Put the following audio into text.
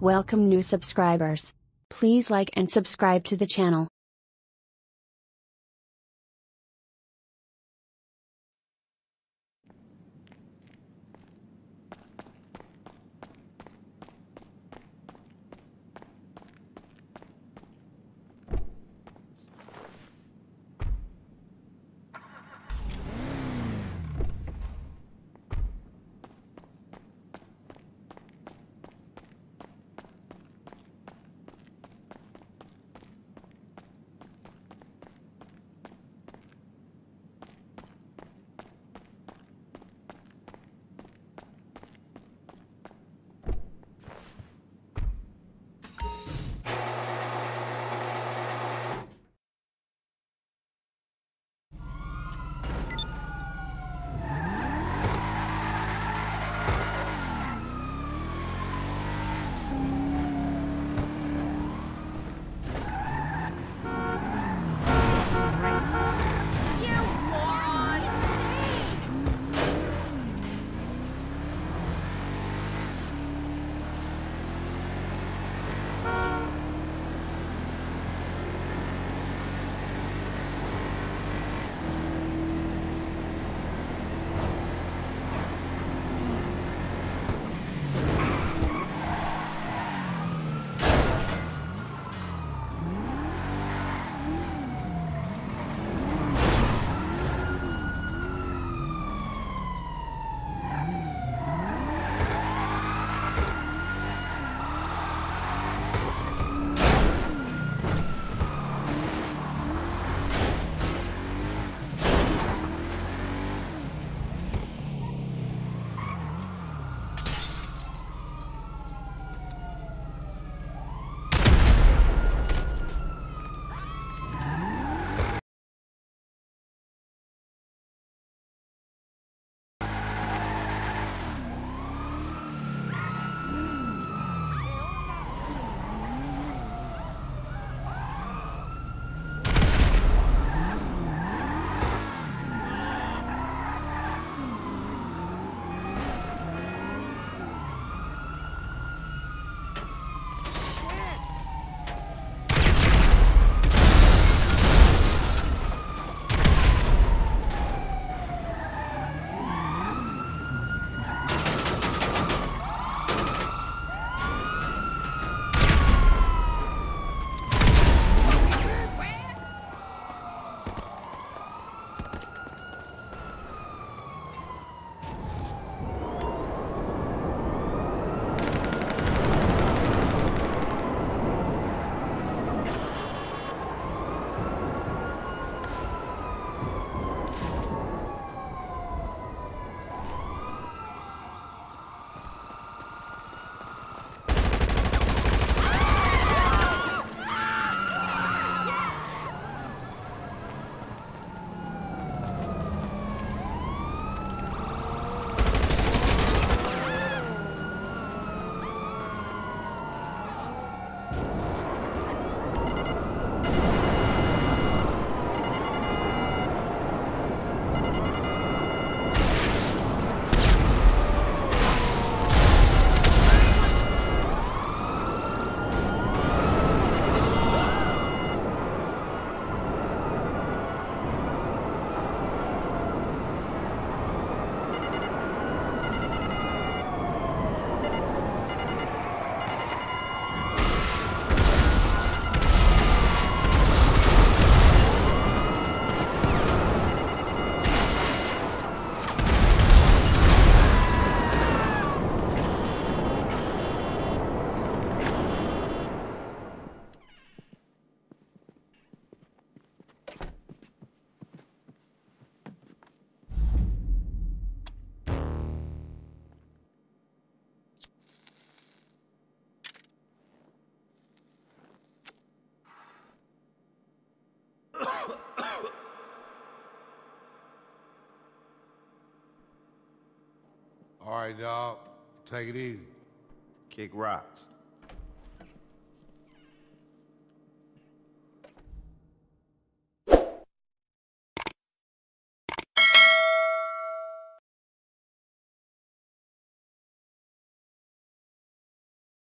Welcome new subscribers. Please like and subscribe to the channel. All right, dog. Take it easy. Kick rocks.